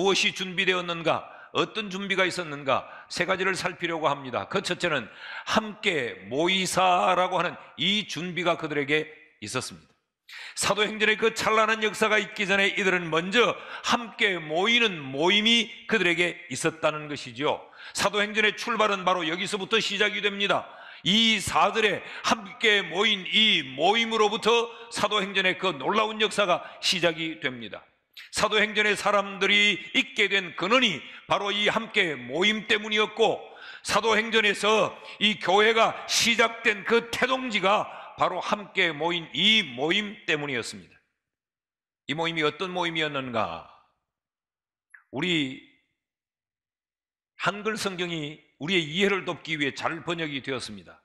무엇이 준비되었는가? 어떤 준비가 있었는가? 세 가지를 살피려고 합니다. 그 첫째는 함께 모이사라고 하는 이 준비가 그들에게 있었습니다. 사도행전의 그 찬란한 역사가 있기 전에 이들은 먼저 함께 모이는 모임이 그들에게 있었다는 것이지요. 사도행전의 출발은 바로 여기서부터 시작이 됩니다. 이 사들의 함께 모인 이 모임으로부터 사도행전의 그 놀라운 역사가 시작이 됩니다. 사도행전의 사람들이 있게 된 근원이 바로 이 함께 모임 때문이었고 사도행전에서 이 교회가 시작된 그 태동지가 바로 함께 모인 이 모임 때문이었습니다. 이 모임이 어떤 모임이었는가? 우리 한글 성경이 우리의 이해를 돕기 위해 잘 번역이 되었습니다.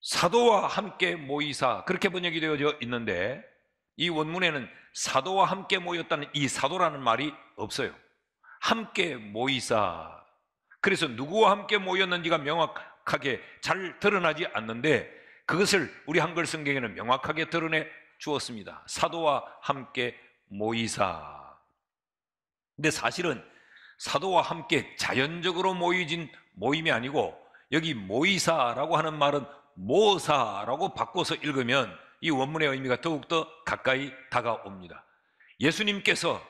사도와 함께 모이사 그렇게 번역이 되어져 있는데 이 원문에는 사도와 함께 모였다는 이 사도라는 말이 없어요. 함께 모이사. 그래서 누구와 함께 모였는지가 명확하게 잘 드러나지 않는데 그것을 우리 한글 성경에는 명확하게 드러내 주었습니다. 사도와 함께 모이사. 근데 사실은 사도와 함께 자연적으로 모이진 모임이 아니고 여기 모이사라고 하는 말은 모사라고 바꿔서 읽으면 이 원문의 의미가 더욱더 가까이 다가옵니다. 예수님께서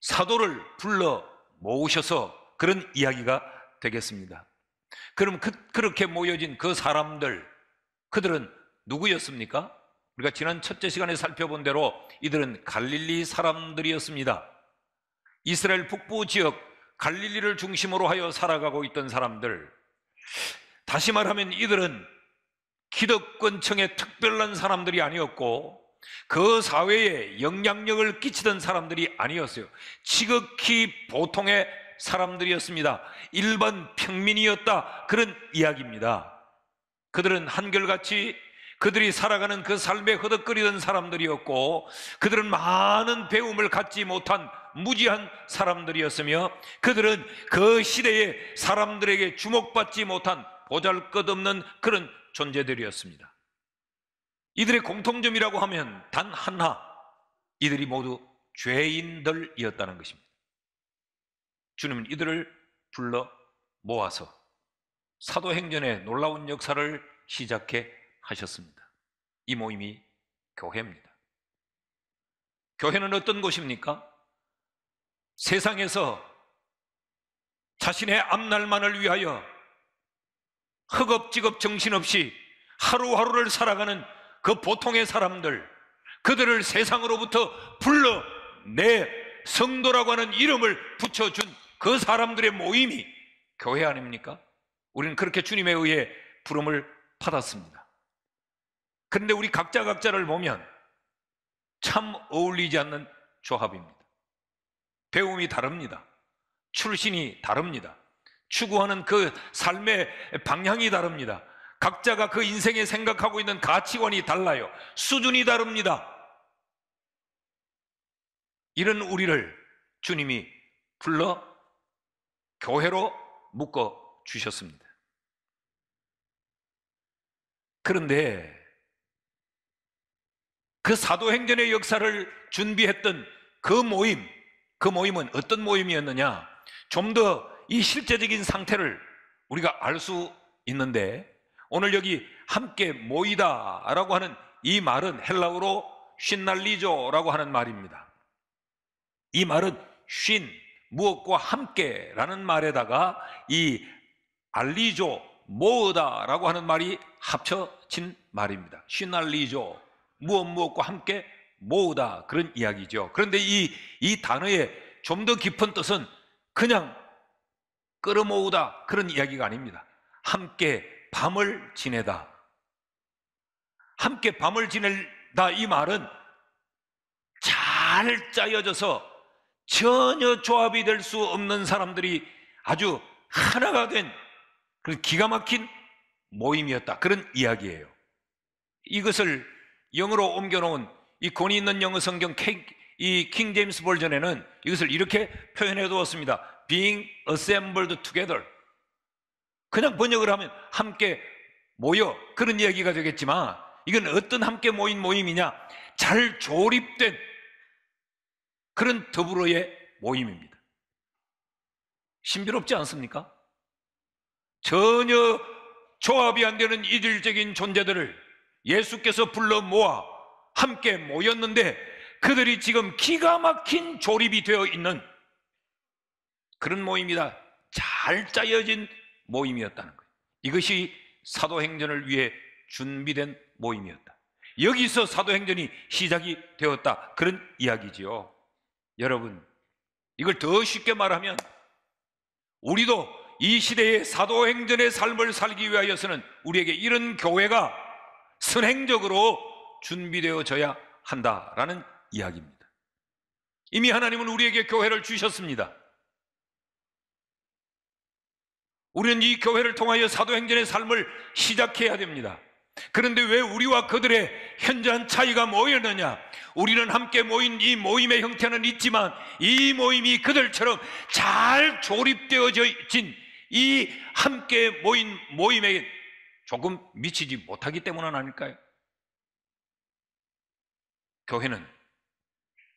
사도를 불러 모으셔서 그런 이야기가 되겠습니다. 그럼 그, 그렇게 모여진 그 사람들, 그들은 누구였습니까? 우리가 지난 첫째 시간에 살펴본 대로 이들은 갈릴리 사람들이었습니다. 이스라엘 북부 지역 갈릴리를 중심으로 하여 살아가고 있던 사람들. 다시 말하면 이들은 기득권층의 특별한 사람들이 아니었고 그 사회에 영향력을 끼치던 사람들이 아니었어요. 지극히 보통의 사람들이었습니다. 일반 평민이었다. 그런 이야기입니다. 그들은 한결같이 그들이 살아가는 그 삶에 허덕거리던 사람들이었고 그들은 많은 배움을 갖지 못한 무지한 사람들이었으며 그들은 그 시대의 사람들에게 주목받지 못한 보잘것없는 그런 존재들이었습니다. 이들의 공통점이라고 하면 단 하나, 이들이 모두 죄인들이었다는 것입니다. 주님은 이들을 불러 모아서 사도행전의 놀라운 역사를 시작해 하셨습니다. 이 모임이 교회입니다. 교회는 어떤 곳입니까? 세상에서 자신의 앞날만을 위하여 허겁지겁 정신없이 하루하루를 살아가는 그 보통의 사람들, 그들을 세상으로부터 불러내 성도라고 하는 이름을 붙여준 그 사람들의 모임이 교회 아닙니까? 우리는 그렇게 주님에 의해 부름을 받았습니다. 그런데 우리 각자 각자를 보면 참 어울리지 않는 조합입니다. 배움이 다릅니다. 출신이 다릅니다. 추구하는 그 삶의 방향이 다릅니다. 각자가 그 인생에 생각하고 있는 가치관이 달라요. 수준이 다릅니다. 이런 우리를 주님이 불러 교회로 묶어 주셨습니다. 그런데 그 사도행전의 역사를 준비했던 그 모임, 그 모임은 어떤 모임이었느냐? 좀더 이 실제적인 상태를 우리가 알 수 있는데 오늘 여기 함께 모이다 라고 하는 이 말은 헬라어로 신날리조 라고 하는 말입니다. 이 말은 쉰, 무엇과 함께 라는 말에다가 이 알리조, 모으다 라고 하는 말이 합쳐진 말입니다. 신날리조 무엇 무엇과 함께 모으다 그런 이야기죠. 그런데 이, 이 단어의 좀 더 깊은 뜻은 그냥 끌어모으다 그런 이야기가 아닙니다. 함께 밤을 지내다. 함께 밤을 지내다 이 말은 잘 짜여져서 전혀 조합이 될 수 없는 사람들이 아주 하나가 된 그런 기가 막힌 모임이었다. 그런 이야기예요. 이것을 영어로 옮겨놓은 이 권위 있는 영어 성경 이 킹제임스 버전에는 이것을 이렇게 표현해 두었습니다. being assembled together. 그냥 번역을 하면 함께 모여 그런 이야기가 되겠지만 이건 어떤 함께 모인 모임이냐? 잘 조립된 그런 더불어의 모임입니다. 신비롭지 않습니까? 전혀 조합이 안 되는 이질적인 존재들을 예수께서 불러 모아 함께 모였는데 그들이 지금 기가 막힌 조립이 되어 있는 그런 모임이다. 잘 짜여진 모임이었다는 거예요. 이것이 사도행전을 위해 준비된 모임이었다. 여기서 사도행전이 시작이 되었다. 그런 이야기지요. 여러분, 이걸 더 쉽게 말하면 우리도 이 시대의 사도행전의 삶을 살기 위하여서는 우리에게 이런 교회가 선행적으로 준비되어져야 한다라는 이야기입니다. 이미 하나님은 우리에게 교회를 주셨습니다. 우리는 이 교회를 통하여 사도행전의 삶을 시작해야 됩니다. 그런데 왜 우리와 그들의 현저한 차이가 뭐였느냐? 우리는 함께 모인 이 모임의 형태는 있지만 이 모임이 그들처럼 잘 조립되어진 이 함께 모인 모임에 조금 미치지 못하기 때문은 아닐까요? 교회는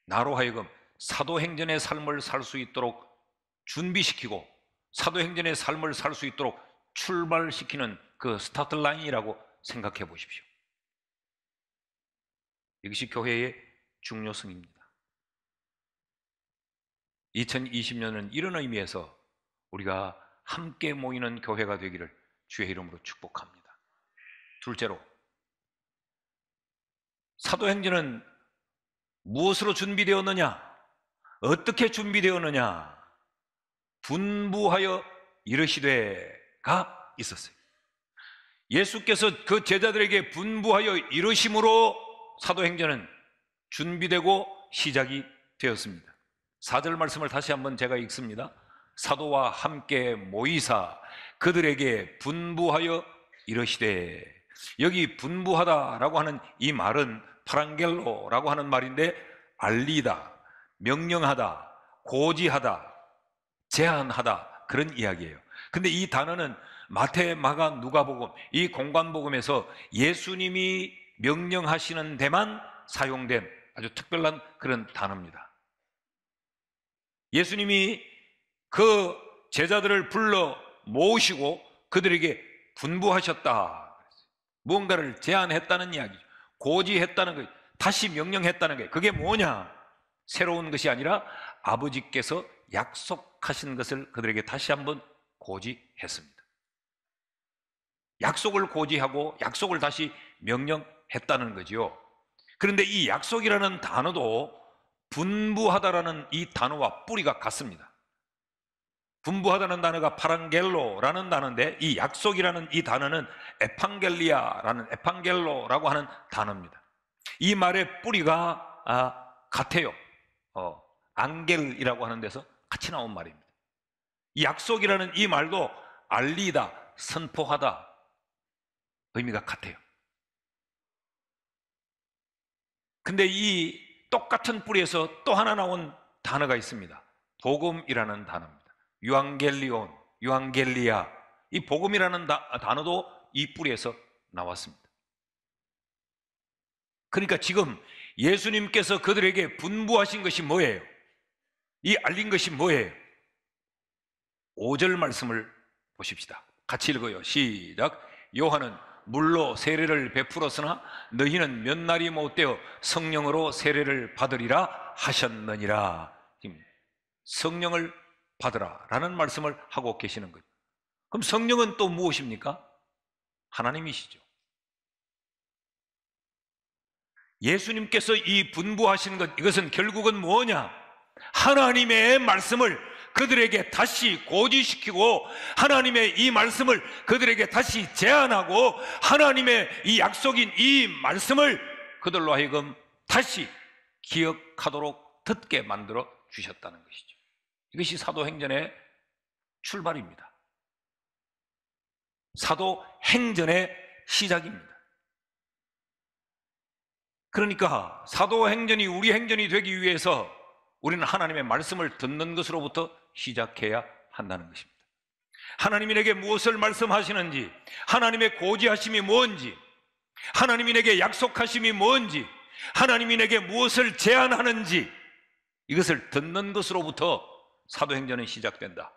나로 하여금 사도행전의 삶을 살 수 있도록 준비시키고 사도행전의 삶을 살 수 있도록 출발시키는 그 스타트라인이라고 생각해 보십시오. 이것이 교회의 중요성입니다. 2020년은 이런 의미에서 우리가 함께 모이는 교회가 되기를 주의 이름으로 축복합니다. 둘째로, 사도행전은 무엇으로 준비되었느냐? 어떻게 준비되었느냐? 분부하여 이르시되가 있었어요. 예수께서 그 제자들에게 분부하여 이르심으로 사도행전은 준비되고 시작이 되었습니다. 4절 말씀을 다시 한번 제가 읽습니다. 사도와 함께 모이사 그들에게 분부하여 이르시되 여기 분부하다라고 하는 이 말은 파랑겔로라고 하는 말인데 알리다, 명령하다, 고지하다, 제한하다 그런 이야기예요. 근데 이 단어는 마태, 마가, 누가복음 이 공간복음에서 예수님이 명령하시는 데만 사용된 아주 특별한 그런 단어입니다. 예수님이 그 제자들을 불러 모으시고 그들에게 분부하셨다. 무언가를 제안했다는 이야기죠. 고지했다는 거 다시 명령했다는 게 그게 뭐냐? 새로운 것이 아니라 아버지께서 약속 약속하신 것을 그들에게 다시 한번 고지했습니다. 약속을 고지하고 약속을 다시 명령했다는 거지 그런데 이 약속이라는 단어도 분부하다라는 이 단어와 뿌리가 같습니다. 분부하다는 단어가 파랑겔로라는 단어인데 이 약속이라는 이 단어는 에판겔리아라는 에판겔로라고 하는 단어입니다. 이 말의 뿌리가 아, 같아요. 어, 안겔이라고 하는 데서 같이 나온 말입니다. 약속이라는 이 말도 알리다, 선포하다 의미가 같아요. 근데 이 똑같은 뿌리에서 또 하나 나온 단어가 있습니다. 복음이라는 단어입니다. 유앙겔리온, 유앙겔리아. 이 복음이라는 다, 단어도 이 뿌리에서 나왔습니다. 그러니까 지금 예수님께서 그들에게 분부하신 것이 뭐예요? 이 알린 것이 뭐예요? 5절 말씀을 보십시다. 같이 읽어요. 시작. 요한은 물로 세례를 베풀었으나 너희는 몇 날이 못되어 성령으로 세례를 받으리라 하셨느니라. 성령을 받으라 라는 말씀을 하고 계시는 거죠. 그럼 성령은 또 무엇입니까? 하나님이시죠. 예수님께서 이 분부하신 것, 이것은 결국은 뭐냐? 하나님의 말씀을 그들에게 다시 고지시키고 하나님의 이 말씀을 그들에게 다시 제안하고 하나님의 이 약속인 이 말씀을 그들로 하여금 다시 기억하도록 듣게 만들어 주셨다는 것이죠. 이것이 사도행전의 출발입니다. 사도행전의 시작입니다. 그러니까 사도행전이 우리 행전이 되기 위해서 우리는 하나님의 말씀을 듣는 것으로부터 시작해야 한다는 것입니다. 하나님에게 무엇을 말씀하시는지, 하나님의 고지하심이 뭔지, 하나님에게 약속하심이 뭔지, 하나님에게 무엇을 제안하는지 이것을 듣는 것으로부터 사도행전은 시작된다.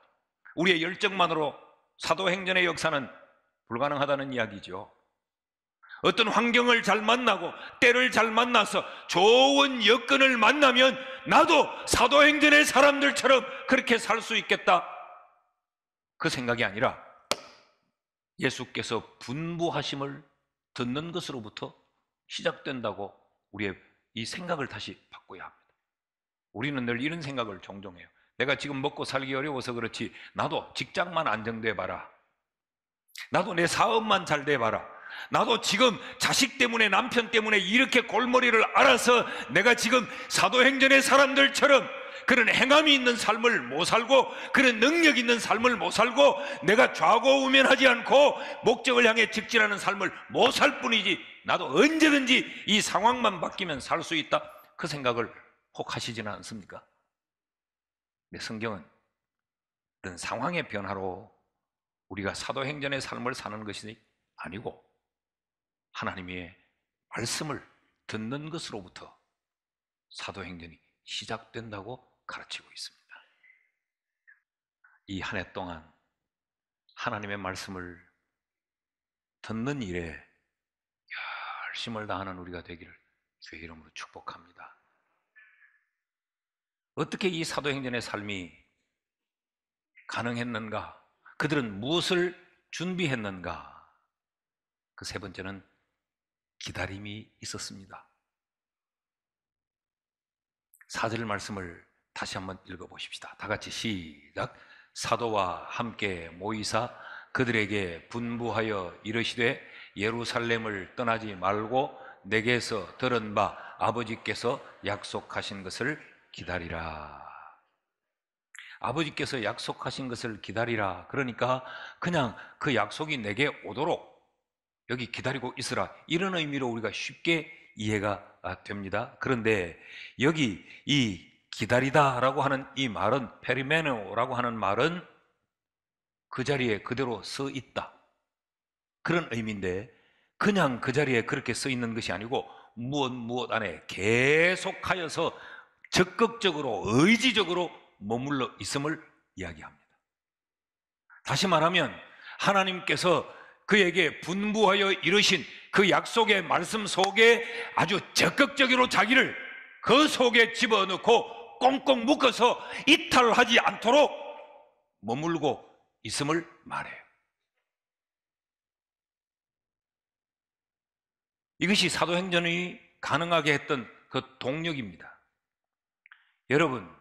우리의 열정만으로 사도행전의 역사는 불가능하다는 이야기죠. 어떤 환경을 잘 만나고 때를 잘 만나서 좋은 여건을 만나면 나도 사도행전의 사람들처럼 그렇게 살 수 있겠다. 그 생각이 아니라 예수께서 분부하심을 듣는 것으로부터 시작된다고 우리의 이 생각을 다시 바꿔야 합니다. 우리는 늘 이런 생각을 종종 해요. 내가 지금 먹고 살기 어려워서 그렇지 나도 직장만 안정돼 봐라. 나도 내 사업만 잘 돼 봐라. 나도 지금 자식 때문에 남편 때문에 이렇게 골머리를 앓아서 내가 지금 사도행전의 사람들처럼 그런 행함이 있는 삶을 못 살고 그런 능력 있는 삶을 못 살고 내가 좌고우면하지 않고 목적을 향해 직진하는 삶을 못 살 뿐이지 나도 언제든지 이 상황만 바뀌면 살 수 있다 그 생각을 혹 하시지는 않습니까? 내 성경은 그런 상황의 변화로 우리가 사도행전의 삶을 사는 것이 아니고 하나님의 말씀을 듣는 것으로부터 사도행전이 시작된다고 가르치고 있습니다. 이 한 해 동안 하나님의 말씀을 듣는 일에 열심을 다하는 우리가 되기를 주의 이름으로 축복합니다. 어떻게 이 사도행전의 삶이 가능했는가? 그들은 무엇을 준비했는가? 그 세 번째는 기다림이 있었습니다. 사절 말씀을 다시 한번 읽어보십시다. 다 같이 시작. 사도와 함께 모이사 그들에게 분부하여 이르시되 예루살렘을 떠나지 말고 내게서 들은 바 아버지께서 약속하신 것을 기다리라. 아버지께서 약속하신 것을 기다리라. 그러니까 그냥 그 약속이 내게 오도록 여기 기다리고 있으라. 이런 의미로 우리가 쉽게 이해가 아, 됩니다. 그런데 여기 이 기다리다라고 하는 이 말은 페리메노라고 하는 말은 그 자리에 그대로 서 있다. 그런 의미인데 그냥 그 자리에 그렇게 서 있는 것이 아니고 무엇 무엇 안에 계속하여서 적극적으로 의지적으로 머물러 있음을 이야기합니다. 다시 말하면 하나님께서 그에게 분부하여 이르신 그 약속의 말씀 속에 아주 적극적으로 자기를 그 속에 집어넣고 꽁꽁 묶어서 이탈하지 않도록 머물고 있음을 말해요. 이것이 사도행전이 가능하게 했던 그 동력입니다. 여러분,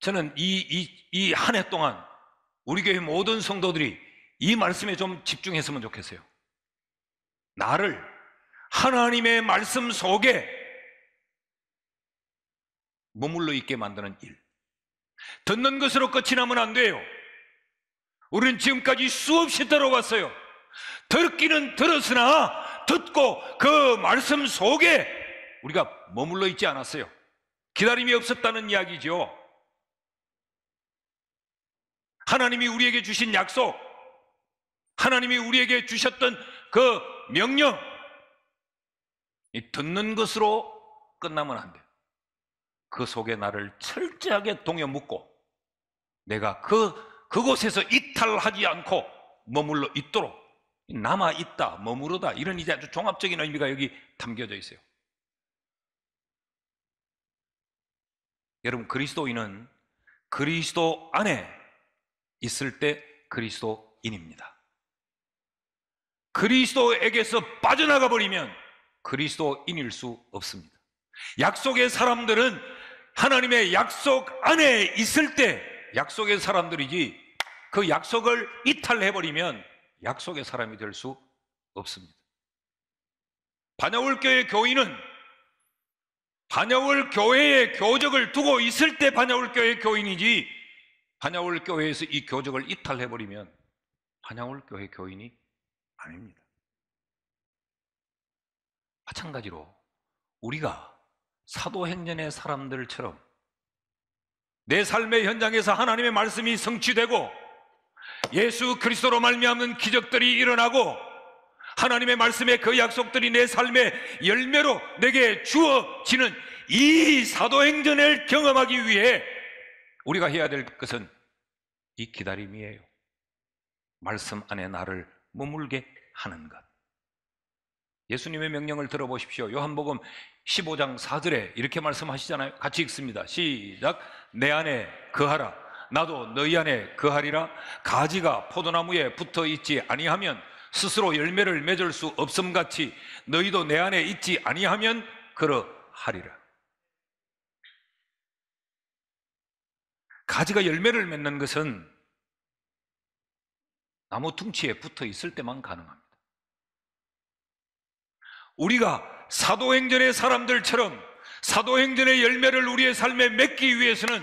저는 이, 이, 이한해 동안 우리 교회 모든 성도들이 이 말씀에 좀 집중했으면 좋겠어요. 나를 하나님의 말씀 속에 머물러 있게 만드는 일. 듣는 것으로 끝이 나면 안 돼요. 우리는 지금까지 수없이 들어왔어요. 듣기는 들었으나 듣고 그 말씀 속에 우리가 머물러 있지 않았어요. 기다림이 없었다는 이야기죠. 하나님이 우리에게 주신 약속, 하나님이 우리에게 주셨던 그 명령, 듣는 것으로 끝나면 안돼그 속에 나를 철저하게 동여 묻고 내가 그, 그곳에서 이탈하지 않고 머물러 있도록 남아 있다, 머무르다 이런 이제 아주 종합적인 의미가 여기 담겨져 있어요. 여러분 그리스도인은 그리스도 안에 있을 때 그리스도인입니다. 그리스도에게서 빠져나가 버리면 그리스도인일 수 없습니다. 약속의 사람들은 하나님의 약속 안에 있을 때 약속의 사람들이지 그 약속을 이탈해 버리면 약속의 사람이 될 수 없습니다. 반야울 교회 교인은 반야울 교회의 교적을 두고 있을 때 반야울 교회 교인이지 반야울 교회에서 이 교적을 이탈해 버리면 반야울 교회 교인이 아닙니다. 마찬가지로 우리가 사도행전의 사람들처럼 내 삶의 현장에서 하나님의 말씀이 성취되고 예수 그리스도로 말미암는 기적들이 일어나고 하나님의 말씀의 그 약속들이 내 삶의 열매로 내게 주어지는 이 사도행전을 경험하기 위해 우리가 해야 될 것은 이 기다림이에요. 말씀 안에 나를 머물게 하는 것. 예수님의 명령을 들어보십시오. 요한복음 15장 4절에 이렇게 말씀하시잖아요. 같이 읽습니다. 시작. 내 안에 거하라. 나도 너희 안에 거하리라. 가지가 포도나무에 붙어 있지 아니하면 스스로 열매를 맺을 수 없음 같이 너희도 내 안에 있지 아니하면 그러하리라. 가지가 열매를 맺는 것은 나무 둥치에 붙어 있을 때만 가능합니다. 우리가 사도행전의 사람들처럼 사도행전의 열매를 우리의 삶에 맺기 위해서는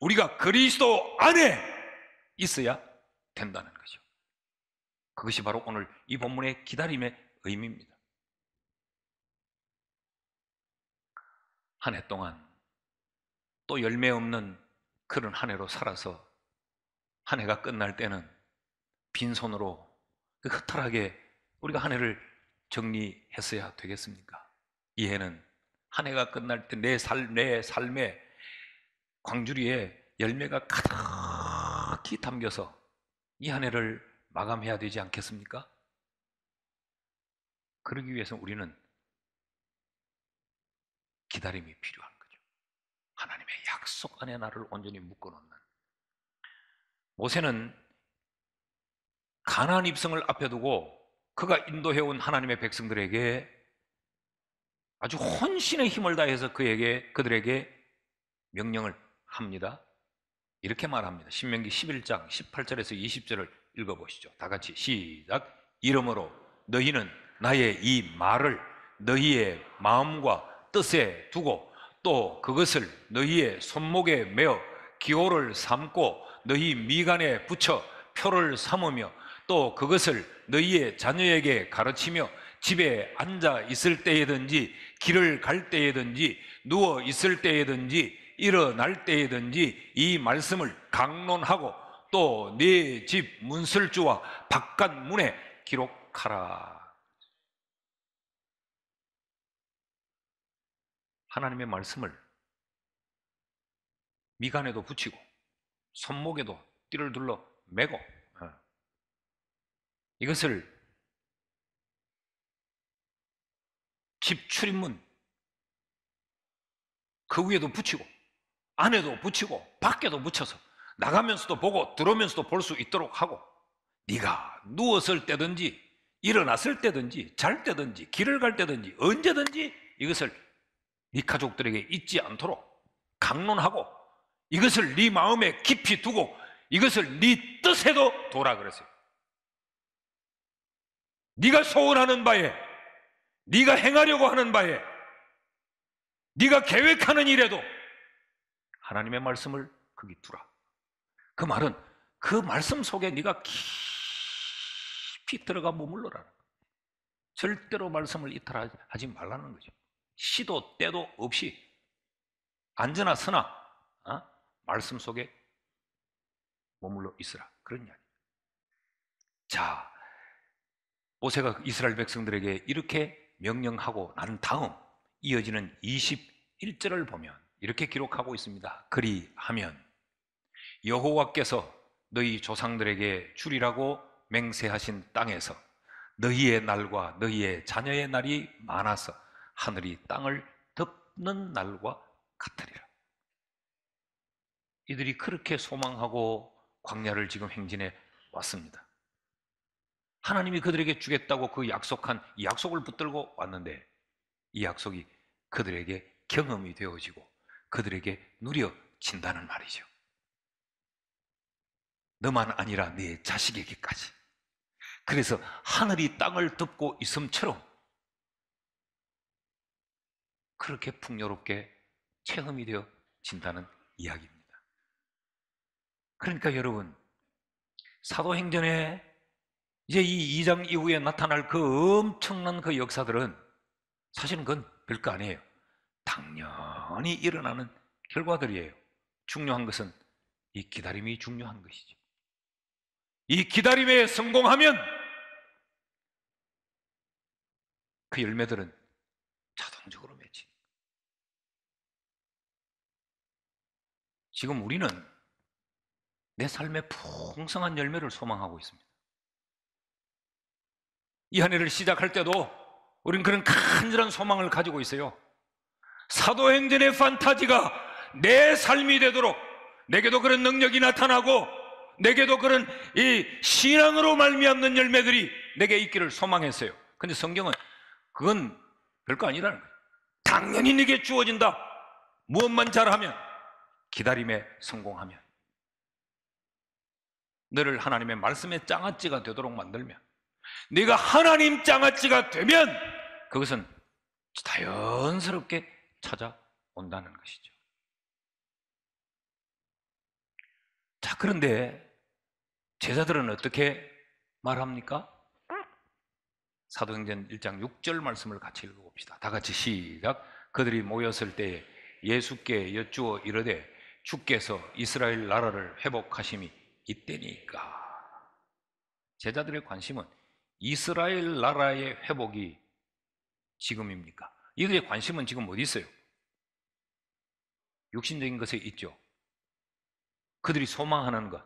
우리가 그리스도 안에 있어야 된다는 거죠. 그것이 바로 오늘 이 본문의 기다림의 의미입니다. 한 해 동안 또 열매 없는 그런 한 해로 살아서 한 해가 끝날 때는 빈손으로 그 허탈하게 우리가 한 해를 정리했어야 되겠습니까? 이 해는 한 해가 끝날 때 내 삶, 내삶의 광주리에 열매가 가득히 담겨서 이 한 해를 마감해야 되지 않겠습니까? 그러기 위해서 우리는 기다림이 필요한 거죠. 하나님의 약속 안에 나를 온전히 묶어놓는. 모세는 가난 입성을 앞에 두고 그가 인도해온 하나님의 백성들에게 아주 혼신의 힘을 다해서 그에게 그들에게 명령을 합니다. 이렇게 말합니다. 신명기 11장 18절에서 20절을 읽어보시죠. 다 같이 시작. 이름으로 너희는 나의 이 말을 너희의 마음과 뜻에 두고 또 그것을 너희의 손목에 메어 기호를 삼고 너희 미간에 붙여 표를 삼으며 또 그것을 너희의 자녀에게 가르치며 집에 앉아 있을 때에든지 길을 갈 때에든지 누워 있을 때에든지 일어날 때에든지 이 말씀을 강론하고 또 네 집 문설주와 바깥 문에 기록하라. 하나님의 말씀을 미간에도 붙이고 손목에도 띠를 둘러 메고 이것을 집 출입문 그 위에도 붙이고 안에도 붙이고 밖에도 붙여서 나가면서도 보고 들어오면서도 볼 수 있도록 하고 네가 누웠을 때든지 일어났을 때든지 잘 때든지 길을 갈 때든지 언제든지 이것을 네 가족들에게 잊지 않도록 강론하고 이것을 네 마음에 깊이 두고 이것을 네 뜻에도 도라 그랬어요. 네가 소원하는 바에 네가 행하려고 하는 바에 네가 계획하는 일에도 하나님의 말씀을 거기 두라. 그 말은 그 말씀 속에 네가 깊이 들어가 머물러라. 절대로 말씀을 이탈하지 말라는 거죠. 시도 때도 없이 안전하 서나 어? 말씀 속에 머물러 있으라. 그런 이야기. 자, 모세가 이스라엘 백성들에게 이렇게 명령하고 난 다음 이어지는 21절을 보면 이렇게 기록하고 있습니다. 그리하면 여호와께서 너희 조상들에게 줄이라고 맹세하신 땅에서 너희의 날과 너희의 자녀의 날이 많아서 하늘이 땅을 덮는 날과 같으리라. 이들이 그렇게 소망하고 광야를 지금 행진해 왔습니다. 하나님이 그들에게 주겠다고 그 약속한 약속을 붙들고 왔는데 이 약속이 그들에게 경험이 되어지고 그들에게 누려진다는 말이죠. 너만 아니라 내 자식에게까지. 그래서 하늘이 땅을 덮고 있음처럼 그렇게 풍요롭게 체험이 되어진다는 이야기입니다. 그러니까 여러분, 사도행전에 이제 이 2장 이후에 나타날 그 엄청난 그 역사들은 사실은 그건 별거 아니에요. 당연히 일어나는 결과들이에요. 중요한 것은 이 기다림이 중요한 것이죠. 이 기다림에 성공하면 그 열매들은 자동적으로 맺힌 지금 우리는 내삶에 풍성한 열매를 소망하고 있습니다. 이한 해를 시작할 때도 우린 그런 간절한 소망을 가지고 있어요. 사도행전의 판타지가 내 삶이 되도록 내게도 그런 능력이 나타나고 내게도 그런 이 신앙으로 말미암는 열매들이 내게 있기를 소망했어요. 근데 성경은 그건 별거 아니라는 거예요. 당연히 네게 주어진다. 무엇만 잘하면 기다림에 성공하면 너를 하나님의 말씀의 장아찌가 되도록 만들면 네가 하나님 장아찌가 되면 그것은 자연스럽게 찾아온다는 것이죠. 자, 그런데 제자들은 어떻게 말합니까? 사도행전 1장 6절 말씀을 같이 읽어봅시다. 다 같이 시작. 그들이 모였을 때 예수께 여쭈어 이르되 주께서 이스라엘 나라를 회복하심이 있대니까 제자들의 관심은 이스라엘 나라의 회복이 지금입니까? 이들의 관심은 지금 어디 있어요? 육신적인 것에 있죠. 그들이 소망하는 것.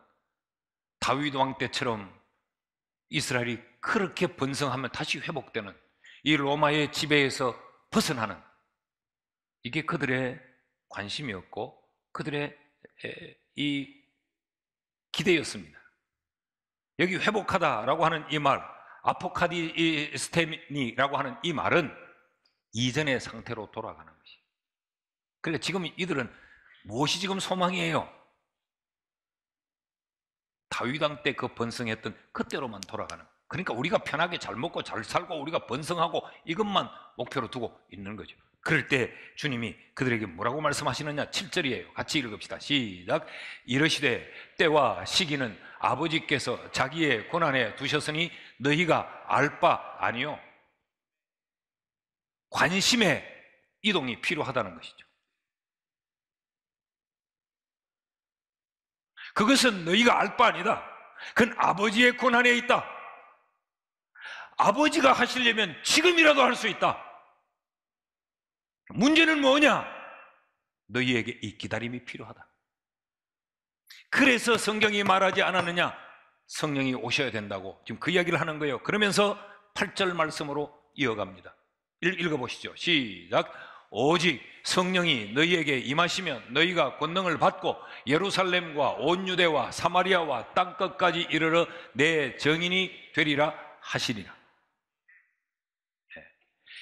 다윗 왕 때처럼 이스라엘이 그렇게 번성하면 다시 회복되는 이 로마의 지배에서 벗어나는 이게 그들의 관심이었고 그들의 이 기대였습니다. 여기 회복하다라고 하는 이 말, 아포카디스테미라고 하는 이 말은 이전의 상태로 돌아가는 것이에요. 그러니까 지금 이들은 무엇이 지금 소망이에요? 다윗왕 때그 번성했던 그때로만 돌아가는 그러니까 우리가 편하게 잘 먹고 잘 살고 우리가 번성하고 이것만 목표로 두고 있는 거죠. 그럴 때 주님이 그들에게 뭐라고 말씀하시느냐? 7절이에요. 같이 읽읍시다. 시작. 이러시되 때와 시기는 아버지께서 자기의 고난에 두셨으니 너희가 알 바 아니요. 관심의 이동이 필요하다는 것이죠. 그것은 너희가 알 바 아니다. 그건 아버지의 고난에 있다. 아버지가 하시려면 지금이라도 할 수 있다. 문제는 뭐냐? 너희에게 이 기다림이 필요하다. 그래서 성경이 말하지 않았느냐? 성령이 오셔야 된다고 지금 그 이야기를 하는 거예요. 그러면서 8절 말씀으로 이어갑니다. 읽어보시죠. 시작. 오직 성령이 너희에게 임하시면 너희가 권능을 받고 예루살렘과 온 유대와 사마리아와 땅 끝까지 이르러 내 정인이 되리라 하시리라.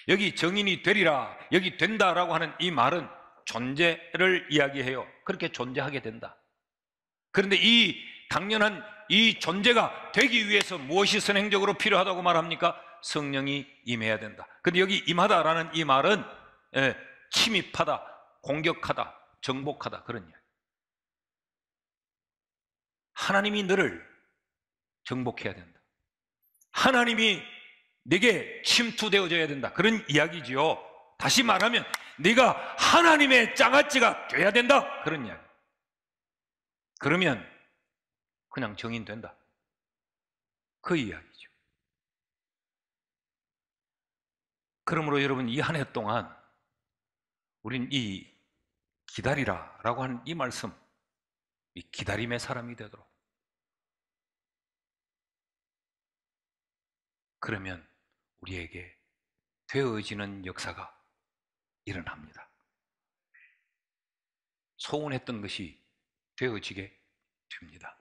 여기 정인이 되리라, 여기 된다라고 하는 이 말은 존재를 이야기해요. 그렇게 존재하게 된다. 그런데 이 당연한 이 존재가 되기 위해서 무엇이 선행적으로 필요하다고 말합니까? 성령이 임해야 된다. 근데 여기 임하다라는 이 말은 예, 침입하다, 공격하다, 정복하다 그런 이야기. 하나님이 너를 정복해야 된다. 하나님이 내게 침투되어져야 된다. 그런 이야기지요. 다시 말하면 네가 하나님의 장아찌가 돼야 된다. 그런 이야기. 그러면 그냥 정인된다. 그 이야기죠. 그러므로 여러분 이 한 해 동안 우린 이 기다리라 라고 하는 이 말씀 이 기다림의 사람이 되도록 그러면 우리에게 되어지는 역사가 일어납니다. 소원했던 것이 되어지게 됩니다.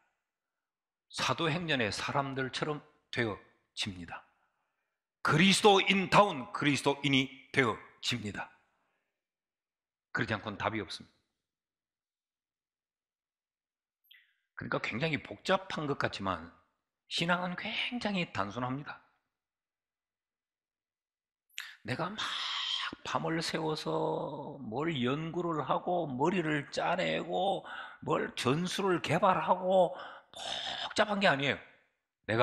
사도행전의 사람들처럼 되어집니다. 그리스도인다운 그리스도인이 되어집니다. 그러지 않고는 답이 없습니다. 그러니까 굉장히 복잡한 것 같지만 신앙은 굉장히 단순합니다. 내가 막 밤을 새워서 뭘 연구를 하고 머리를 짜내고 뭘 전술을 개발하고 복잡한 게 아니에요. 내가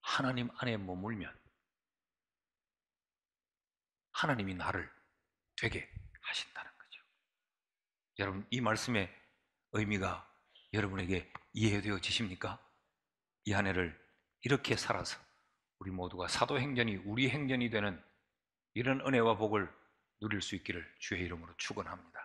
하나님 안에 머물면 하나님이 나를 되게 하신다는 거죠. 여러분 이 말씀의 의미가 여러분에게 이해되어지십니까? 이한 해를 이렇게 살아서 우리 모두가 사도행전이 우리 행전이 되는 이런 은혜와 복을 누릴 수 있기를 주의 이름으로 축원합니다.